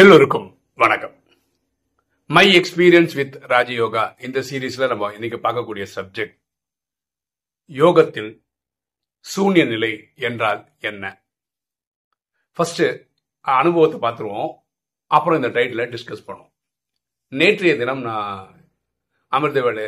எல்லோருக்கும் வணக்கம் my experience with Raja Yoga இந்த சீரீஸ்ல நம்ம இன்னைக்கு பார்க்கக்கூடிய சப்ஜெக்ட் யோகத்தில் சூன்ய நிலை என்றால் என்ன ஃபர்ஸ்ட் அனுபவத்தை பார்த்துருவோம் அப்புறம் இந்த டைட்டில் டிஸ்கஸ் பண்ணுவோம் நேற்றைய தினம் நான் வேலை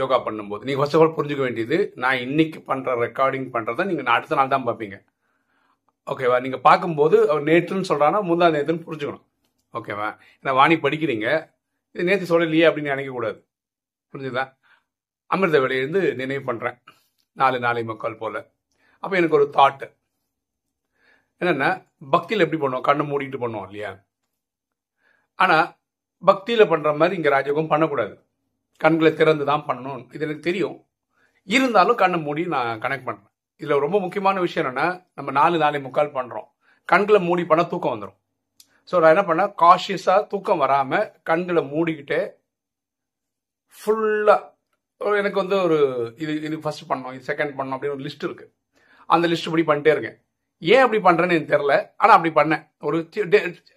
யோகா பண்ணும்போது நீங்கள் ஃபர்ஸ்ட் ஆஃப் ஆல் புரிஞ்சுக்க வேண்டியது நான் இன்னைக்கு பண்ணுற ரெக்கார்டிங் பண்றதை நீங்கள் அடுத்த நாள் தான் பார்ப்பீங்க ஓகேவா நீங்கள் பார்க்கும்போது அவர் நேற்றுன்னு சொல்றாங்கன்னா முந்தா நேற்றுன்னு புரிஞ்சுக்கணும் ஓகேவா ஏன்னா வாணி படிக்கிறீங்க இது நேற்று சொல்லலையே அப்படின்னு நினைக்கக்கூடாது புரிஞ்சுதா அமிர்த வேலையிலேருந்து நினைவு பண்ணுறேன் நாலு நாளை மக்கள் போல் அப்போ எனக்கு ஒரு தாட்டு என்னென்னா பக்தியில் எப்படி பண்ணுவோம் கண்ணை மூடிட்டு பண்ணுவோம் இல்லையா ஆனால் பக்தியில் பண்ணுற மாதிரி இங்கே ராஜயோகம் பண்ணக்கூடாது கண்களை திறந்து தான் பண்ணணும் இது எனக்கு தெரியும் இருந்தாலும் கண்ணை மூடி நான் கனெக்ட் பண்ணுறேன் இதில் ரொம்ப முக்கியமான விஷயம் என்னென்னா நம்ம நாலு நாளை முக்கால் பண்ணுறோம் கண்களை மூடி பண்ணால் தூக்கம் வந்துடும் ஸோ நான் என்ன பண்ணேன் காஷியஸாக தூக்கம் வராமல் கண்களை மூடிக்கிட்டே ஃபுல்லாக எனக்கு வந்து ஒரு இது இது ஃபர்ஸ்ட் பண்ணோம் இது செகண்ட் பண்ணோம் அப்படின்னு ஒரு லிஸ்ட் இருக்குது அந்த லிஸ்ட் இப்படி பண்ணிட்டே இருக்கேன் ஏன் அப்படி பண்ணுறேன்னு எனக்கு தெரில ஆனால் அப்படி பண்ணேன் ஒரு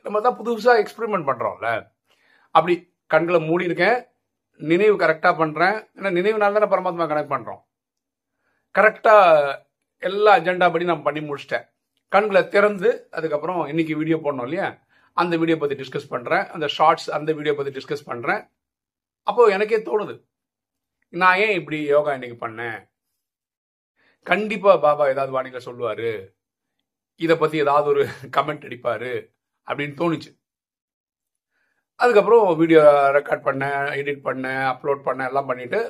நம்ம தான் புதுசாக எக்ஸ்பெரிமெண்ட் பண்ணுறோம்ல அப்படி கண்களை மூடி இருக்கேன் நினைவு கரெக்டாக பண்ணுறேன் ஏன்னா நினைவுனால தானே பரமாத்மா கனெக்ட் பண்ணுறோம் கரெக்டாக எல்லா அஜெண்டா படி நான் பண்ணி முடிச்சிட்டேன் கண்களை திறந்து அதுக்கப்புறம் இன்னைக்கு வீடியோ போடணும் இல்லையா அந்த வீடியோ பற்றி டிஸ்கஸ் பண்ணுறேன் அந்த ஷார்ட்ஸ் அந்த வீடியோ பற்றி டிஸ்கஸ் பண்ணுறேன் அப்போது எனக்கே தோணுது நான் ஏன் இப்படி யோகா இன்னைக்கு பண்ணேன் கண்டிப்பாக பாபா ஏதாவது வாணியில் சொல்லுவார் இதை பற்றி ஏதாவது ஒரு கமெண்ட் அடிப்பார் அப்படின்னு தோணுச்சு அதுக்கப்புறம் வீடியோ ரெக்கார்ட் பண்ணேன் எடிட் பண்ணேன் அப்லோட் பண்ணேன் எல்லாம் பண்ணிவிட்டு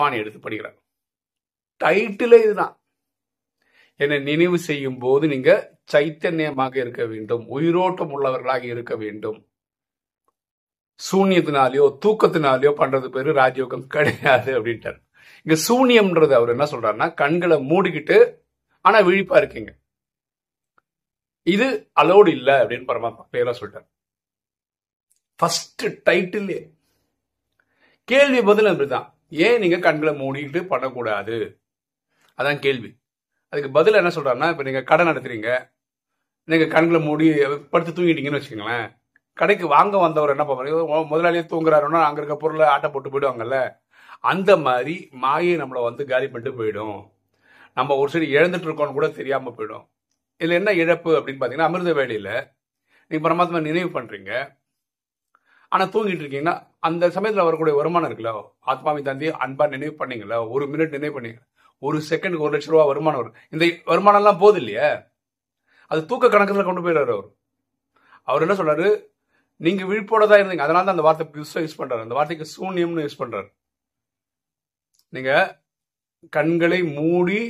வாணி எடுத்து படிக்கிறேன் டைட்டிலே இதுதான் என நினைவு செய்யும் போது நீங்க சைத்தன்யமாக இருக்க வேண்டும் உயிரோட்டம் உள்ளவர்களாக இருக்க வேண்டும் சூன்யத்தினாலேயோ தூக்கத்தினாலேயோ பண்றது பேரு ராஜயோகம் கிடையாது அப்படின்ட்டார் இங்க சூன்யம்ன்றது அவர் என்ன சொல்றாருன்னா கண்களை மூடிக்கிட்டு ஆனா விழிப்பா இருக்கீங்க இது அலோடு இல்லை அப்படின்னு பரமாத்மா கிளியரா சொல்லிட்டார் கேள்வி பதில் அப்படிதான் ஏன் நீங்க கண்களை மூடிக்கிட்டு பண்ணக்கூடாது அதான் கேள்வி அதுக்கு பதில் என்ன சொல்கிறாருன்னா இப்போ நீங்கள் கடை நடத்துறீங்க நீங்கள் கண்களை மூடி படுத்து தூங்கிட்டீங்கன்னு வச்சுக்கோங்களேன் கடைக்கு வாங்க வந்தவர் என்ன பண்ணுறீங்க முதலாளியே தூங்குறாருன்னா அங்கே இருக்க பொருளை ஆட்டை போட்டு போயிடுவாங்கல்ல அந்த மாதிரி மாயை நம்மளை வந்து காலி பண்ணிட்டு போயிடும் நம்ம ஒரு சைடு இழந்துட்டு இருக்கோம்னு கூட தெரியாமல் போயிடும் இதில் என்ன இழப்பு அப்படின்னு பார்த்தீங்கன்னா அமிர்த வேலையில் நீங்கள் பரமாத்மா நினைவு பண்ணுறீங்க ஆனால் தூங்கிட்டு இருக்கீங்கன்னா அந்த சமயத்தில் வரக்கூடிய வருமானம் இருக்குல்ல ஆத்மாவின் தாண்டி அன்பாக நினைவு பண்ணீங்களா ஒரு மினிட் நினைவு பண்ணீங்க ஒரு செகண்டுக்கு ஒரு லட்ச ரூபா வருமானம் வரும் இந்த வருமானம்லாம் போகுது இல்லையா அது தூக்க கணக்கத்தில் கொண்டு போயிடுறாரு அவர் அவர் என்ன சொல்றாரு நீங்க விழிப்போட தான் இருந்தீங்க அதனால தான் அந்த வார்த்தை புதுசாக யூஸ் பண்றாரு அந்த வார்த்தைக்கு சூன்யம்னு யூஸ் பண்றாரு நீங்க கண்களை மூடி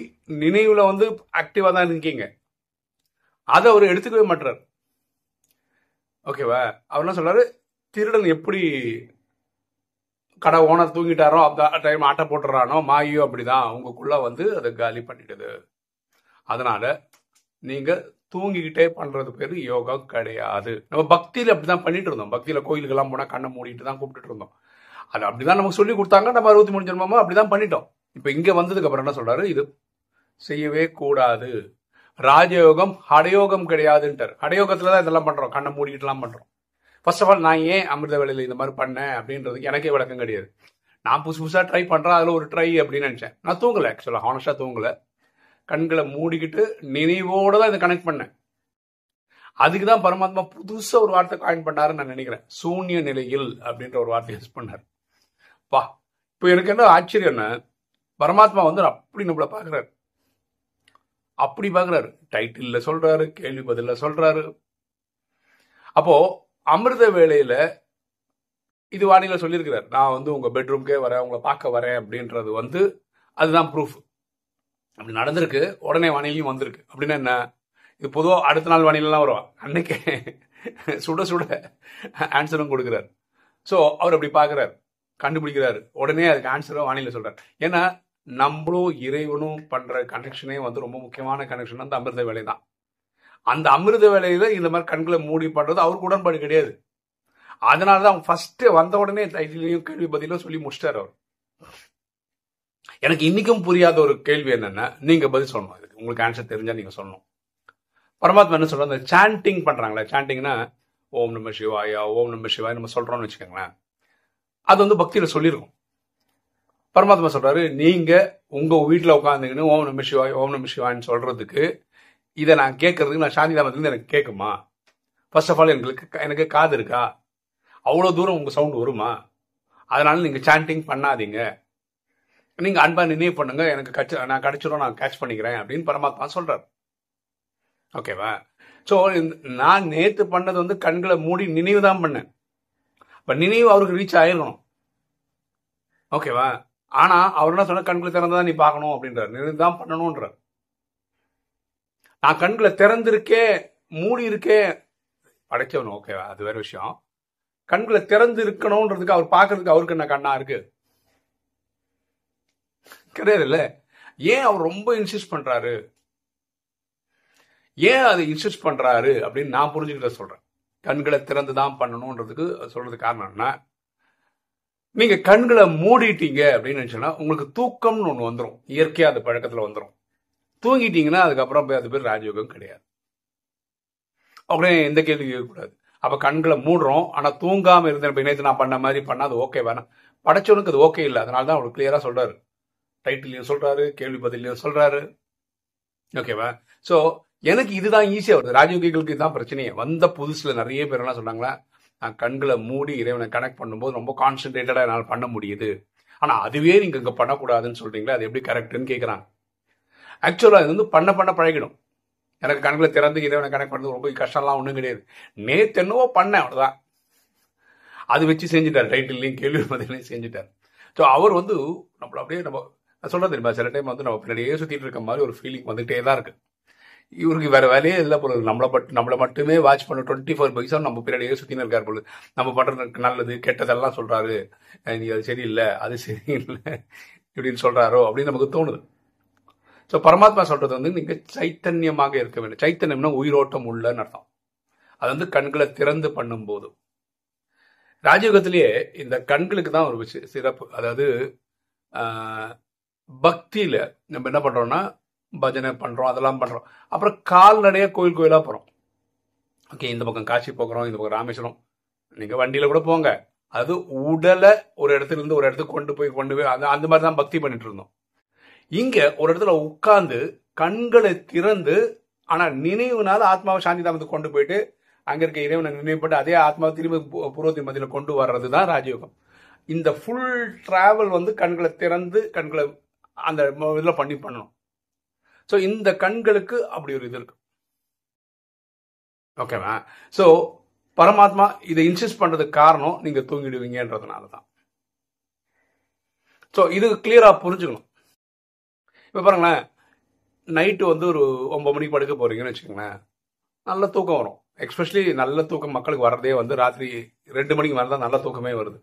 நினைவுல வந்து ஆக்டிவா தான் இருக்கீங்க அதை அவர் எடுத்துக்கவே மாட்டார் ஓகேவா அவர் என்ன சொல்றாரு திருடன் எப்படி கடை ஓனர் தூங்கிட்டாரோ அந்த டைம் ஆட்டை போட்டுறானோ மாயோ அப்படிதான் உங்களுக்குள்ள வந்து அதை காலி பண்ணிடுது அதனால நீங்க தூங்கிக்கிட்டே பண்றது பேர் யோகா கிடையாது நம்ம அப்படி அப்படிதான் பண்ணிட்டு இருந்தோம் பக்தியில கோயிலுக்கெல்லாம் போனா கண்ணை மூடிட்டு தான் கூப்பிட்டு இருந்தோம் அது அப்படிதான் நமக்கு சொல்லி கொடுத்தாங்க நம்ம அறுபத்தி மூணு ஜென்மமா அப்படிதான் பண்ணிட்டோம் இப்ப இங்க வந்ததுக்கு அப்புறம் என்ன சொல்றாரு இது செய்யவே கூடாது ராஜயோகம் ஹடயோகம் கிடையாதுன்ட்டார் ஹடயோகத்துல தான் இதெல்லாம் பண்றோம் கண்ணை மூடிக்கிட்டுலாம் பண்றோம் ஃபர்ஸ்ட் ஆஃப் ஆல் நான் ஏன் அமிர்த வேலையில் இந்த மாதிரி பண்ணேன் அப்படின்றது எனக்கே விளக்கம் கிடையாது நான் புதுசு புதுசாக ட்ரை பண்ணுறேன் அதில் ஒரு ட்ரை அப்படின்னு நினச்சேன் நான் தூங்கலை ஆக்சுவலாக ஹானஸ்டாக தூங்கலை கண்களை மூடிக்கிட்டு நினைவோடு தான் இதை கனெக்ட் பண்ணேன் அதுக்கு தான் பரமாத்மா புதுசாக ஒரு வார்த்தை காயின் பண்ணாருன்னு நான் நினைக்கிறேன் சூன்ய நிலையில் அப்படின்ற ஒரு வார்த்தை யூஸ் பண்ணார் பா இப்போ எனக்கு என்ன என்ன பரமாத்மா வந்து அப்படி நம்மளை பார்க்குறாரு அப்படி பார்க்குறாரு டைட்டில் சொல்கிறாரு கேள்வி பதிலில் சொல்கிறாரு அப்போது அமிர்த வேலையில இது வானிலை சொல்லியிருக்கிறார் நான் வந்து உங்க பெட்ரூம்க்கே வரேன் உங்களை பார்க்க வரேன் அப்படின்றது வந்து அதுதான் ப்ரூஃப் அப்படி நடந்திருக்கு உடனே வானிலையும் வந்திருக்கு அப்படின்னா என்ன இது பொதுவாக அடுத்த நாள் வானிலாம் வரும் அன்னைக்கு சுட சுட ஆன்சரும் கொடுக்குறாரு ஸோ அவர் அப்படி பார்க்குறாரு கண்டுபிடிக்கிறார் உடனே அதுக்கு ஆன்சரும் வானிலை சொல்கிறார் ஏன்னா நம்மளும் இறைவனும் பண்ணுற கனெக்ஷனே வந்து ரொம்ப முக்கியமான கனெக்ஷன் வந்து அமிர்த வேலை தான் அந்த அமிர்த வேலையில இந்த மாதிரி கண்களை மூடி பண்றது அவருக்கு உடன்பாடு கிடையாது அதனாலதான் தான் அவங்க ஃபர்ஸ்ட் வந்த உடனே டைட்டிலையும் கேள்வி பதிலும் சொல்லி முடிச்சிட்டார் அவர் எனக்கு இன்னைக்கும் புரியாத ஒரு கேள்வி என்னன்னா நீங்க பதில் சொல்லணும் அதுக்கு உங்களுக்கு ஆன்சர் தெரிஞ்சா நீங்க சொல்லணும் பரமாத்மா என்ன சொல்றாங்க அந்த சாண்டிங் பண்றாங்களே சாண்டிங்னா ஓம் நம்ம சிவாயா ஓம் நம்ம சிவாய் நம்ம சொல்றோம்னு வச்சுக்கோங்களேன் அது வந்து பக்தியில சொல்லியிருக்கோம் பரமாத்மா சொல்றாரு நீங்க உங்க வீட்டில் உட்காந்துக்கின்னு ஓம் நம சிவாய் ஓம் நம சிவாய்னு சொல்றதுக்கு இதை நான் கேட்கறதுக்கு நான் தாமத்துலேருந்து எனக்கு கேட்குமா ஃபர்ஸ்ட் ஆஃப் ஆல் எங்களுக்கு எனக்கு காது இருக்கா அவ்வளோ தூரம் உங்கள் சவுண்ட் வருமா அதனால நீங்கள் சாண்டிங் பண்ணாதீங்க நீங்கள் அன்பாக நினைவு பண்ணுங்க எனக்கு கட்சி நான் கிடச்சிடும் நான் கேட்ச் பண்ணிக்கிறேன் அப்படின்னு பரமாத்மா சொல்கிறார் ஓகேவா ஸோ நான் நேற்று பண்ணது வந்து கண்களை மூடி நினைவு தான் பண்ணேன் இப்போ நினைவு அவருக்கு ரீச் ஆயிடணும் ஓகேவா ஆனால் அவர் என்ன சொன்ன கண்களை திறந்து தான் நீ பார்க்கணும் அப்படின்றார் நினைவு தான் பண்ணணுன்றார் நான் கண்களை திறந்திருக்கேன் மூடி இருக்கேன் படைச்சவன் ஓகேவா அது வேற விஷயம் கண்களை திறந்து இருக்கணும்ன்றதுக்கு அவர் பார்க்கறதுக்கு அவருக்கு என்ன கண்ணா இருக்கு கிடையாது இல்ல ஏன் அவர் ரொம்ப இன்சிஸ்ட் பண்றாரு ஏன் அதை இன்சிஸ்ட் பண்றாரு அப்படின்னு நான் புரிஞ்சுக்கிட்ட சொல்றேன் கண்களை திறந்து தான் பண்ணணும்ன்றதுக்கு சொல்றது காரணம் என்ன நீங்க கண்களை மூடிட்டீங்க அப்படின்னு நினைச்சோன்னா உங்களுக்கு தூக்கம்னு ஒன்று வந்துடும் இயற்கையா அந்த பழக்கத்துல வந்துடும் தூங்கிட்டீங்கன்னா அதுக்கப்புறம் போய் அது பேர் ராஜயோகம் கிடையாது அப்படியே எந்த கேள்வி கேட்கக்கூடாது அப்போ கண்களை மூடுறோம் ஆனால் தூங்காமல் இருந்தேன் நேற்று நான் பண்ண மாதிரி பண்ணால் அது ஓகே வேணாம் படைச்சவனுக்கு அது ஓகே இல்லை அதனால தான் அவர் கிளியராக சொல்கிறாரு டைட்டில்லையும் சொல்கிறாரு கேள்வி பதிலையும் சொல்கிறாரு ஓகேவா ஸோ எனக்கு இதுதான் ஈஸியாக வருது ராஜயோகிகளுக்கு இதுதான் பிரச்சனையே வந்த புதுசில் நிறைய பேர் என்ன சொன்னாங்களா நான் கண்களை மூடி இறைவனை கனெக்ட் பண்ணும்போது ரொம்ப கான்சென்ட்ரேட்டடாக என்னால் பண்ண முடியுது ஆனால் அதுவே நீங்கள் இங்கே பண்ணக்கூடாதுன்னு சொல்கிறீங்களா அது எப்படி கரெக்டுன்னு கேட்குறாங்க ஆக்சுவலாக இது வந்து பண்ண பண்ண பழகிடும் எனக்கு கணக்கில் திறந்து இதை எனக்கு கணக்கு பண்ணது ரொம்ப கஷ்டம்லாம் ஒன்றும் கிடையாது நேற்று என்னவோ பண்ணேன் அவ்வளோதான் அது வச்சு செஞ்சுட்டார் டைட்டில்லையும் கேள்வி பதிலையும் செஞ்சுட்டார் ஸோ அவர் வந்து நம்மளை அப்படியே நம்ம நான் சொல்கிறேன் தெரியுமா சில டைம் வந்து நம்ம பின்னாடியே சுற்றிட்டு இருக்க மாதிரி ஒரு ஃபீலிங் வந்துகிட்டே தான் இருக்குது இவருக்கு வேறு வேலையே இல்லை போல நம்மளை பட் நம்மளை மட்டுமே வாட்ச் பண்ண டுவெண்ட்டி ஃபோர் பைசா நம்ம பின்னாடியே சுற்றினு இருக்கார் போல நம்ம பண்ணுறதுக்கு நல்லது கெட்டதெல்லாம் சொல்கிறாரு நீ அது சரியில்லை அது சரியில்லை இப்படின்னு சொல்கிறாரோ அப்படின்னு நமக்கு தோணுது ஸோ பரமாத்மா சொல்றது வந்து நீங்க சைத்தன்யமாக இருக்க வேண்டும் சைத்தன்யம்னா உயிரோட்டம் உள்ளன்னு அர்த்தம் அது வந்து கண்களை திறந்து பண்ணும்போது ராஜயோகத்திலேயே இந்த கண்களுக்கு தான் ஒரு விஷய சிறப்பு அதாவது பக்தியில நம்ம என்ன பண்றோம்னா பஜனை பண்றோம் அதெல்லாம் பண்றோம் அப்புறம் கால்நடையாக கோயில் கோயிலா போறோம் ஓகே இந்த பக்கம் காட்சி போக்குறோம் இந்த பக்கம் ராமேஸ்வரம் நீங்க வண்டியில கூட போங்க அது உடலை ஒரு இடத்துல இருந்து ஒரு இடத்துக்கு கொண்டு போய் கொண்டு போய் அந்த அந்த மாதிரி தான் பக்தி பண்ணிட்டு இருந்தோம் இங்க ஒரு இடத்துல உட்கார்ந்து கண்களை திறந்து ஆனா நினைவுனால ஆத்மாவை சாந்தி தாமத்து கொண்டு போயிட்டு அங்க இருக்க இறைவனை நினைவுபட்டு அதே ஆத்மாவை திரும்ப பூர்வத்தின் மத்தியில் கொண்டு வர்றது தான் ராஜயோகம் இந்த ஃபுல் டிராவல் வந்து கண்களை திறந்து கண்களை அந்த இதில் பண்ணி பண்ணணும் ஸோ இந்த கண்களுக்கு அப்படி ஒரு இது இருக்கு ஓகேவா ஸோ பரமாத்மா இதை இன்சிஸ்ட் பண்றதுக்கு காரணம் நீங்க தூங்கிடுவீங்கன்றதுனால தான் ஸோ இது கிளியரா புரிஞ்சுக்கணும் இப்போ பாருங்களேன் நைட்டு வந்து ஒரு ஒம்பது மணிக்கு படுக்க போகிறீங்கன்னு வச்சுக்கோங்களேன் நல்ல தூக்கம் வரும் எக்ஸ்பெஷலி நல்ல தூக்கம் மக்களுக்கு வர்றதே வந்து ராத்திரி ரெண்டு மணிக்கு வரதான் நல்ல தூக்கமே வருது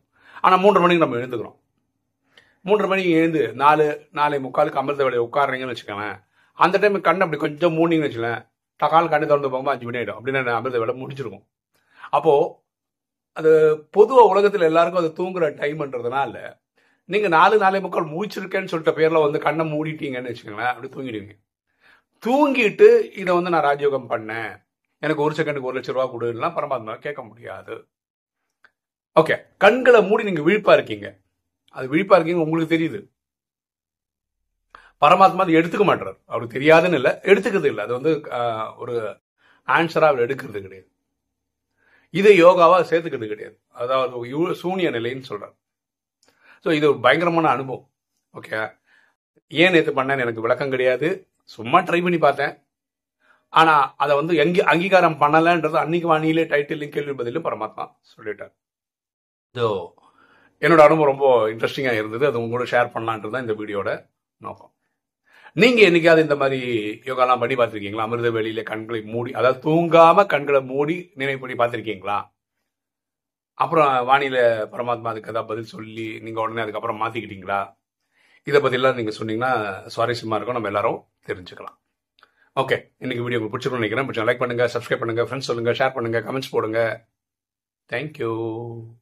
ஆனால் மூன்று மணிக்கு நம்ம எழுந்துக்கிறோம் மூன்று மணிக்கு எழுந்து நாலு நாலு முக்காலுக்கு அமிர்த வேலையை உட்காடுறீங்கன்னு வச்சுக்கோங்களேன் அந்த டைம் கண்ணு அப்படி கொஞ்சம் மூடிங்கன்னு வச்சுக்கோங்களேன் டக்கால் கண்ணு திறந்து போகும்போது அஞ்சு மணி ஆகிடும் அப்படின்னு அமிர்த வேலை முடிச்சிருக்கும் அப்போது அது பொதுவாக உலகத்தில் எல்லாருக்கும் அது தூங்குற டைம்ன்றதுனால நீங்க நாலு நாளை மக்கள் முடிச்சிருக்கேன்னு சொல்லிட்ட பேர்ல வந்து கண்ணை மூடிட்டீங்கன்னு வச்சுக்கோங்களேன் அப்படி தூங்கிடுவீங்க தூங்கிட்டு இதை வந்து நான் ராஜயோகம் பண்ணேன் எனக்கு ஒரு செகண்டுக்கு ஒரு லட்ச ரூபா கொடுலாம் பரமாத்மா கேட்க முடியாது ஓகே கண்களை மூடி நீங்க விழிப்பா இருக்கீங்க அது விழிப்பா இருக்கீங்க உங்களுக்கு தெரியுது பரமாத்மா அது எடுத்துக்க மாட்டார் அவருக்கு தெரியாதுன்னு இல்லை எடுத்துக்கிறது இல்லை அது வந்து ஒரு ஆன்சரா அவர் எடுக்கிறது கிடையாது இதை யோகாவா சேர்த்துக்கிறது கிடையாது அதாவது சூனிய நிலைன்னு சொல்றாரு ஸோ இது ஒரு பயங்கரமான அனுபவம் ஓகே ஏன் நேற்று பண்ணேன்னு எனக்கு விளக்கம் கிடையாது சும்மா ட்ரை பண்ணி பார்த்தேன் ஆனால் அதை வந்து எங்கே அங்கீகாரம் பண்ணலைன்றது அன்னைக்கு வாணியிலே டைட்டில் கேள்வி பதிலும் பரமாத்மா சொல்லிட்டார் ஸோ என்னோட அனுபவம் ரொம்ப இன்ட்ரெஸ்டிங்காக இருந்தது அது உங்களோட ஷேர் பண்ணலான்றது தான் இந்த வீடியோட நோக்கம் நீங்கள் என்னைக்காவது இந்த மாதிரி யோகாலாம் பண்ணி பார்த்துருக்கீங்களா அமிர்த வேலியில் கண்களை மூடி அதாவது தூங்காமல் கண்களை மூடி நினைவு பண்ணி பார்த்துருக்கீங்களா அப்புறம் வானிலை பரமாத்மா அதுக்கு எதாவது பதில் சொல்லி நீங்கள் உடனே அதுக்கப்புறம் மாத்திக்கிட்டீங்களா இதை பற்றிலாம் நீங்கள் சொன்னீங்கன்னா சுவாரஸ்யமாக இருக்கும் நம்ம எல்லாரும் தெரிஞ்சுக்கலாம் ஓகே இன்னைக்கு வீடியோ உங்களுக்கு பிடிச்சிருக்கணும் நினைக்கிறேன் லைக் பண்ணுங்கள் சப்ஸ்கிரைப் பண்ணுங்க ஃப்ரெண்ட்ஸ் சொல்லுங்கள் ஷேர் பண்ணுங்கள் கமெண்ட்ஸ் போடுங்க தேங்க்யூ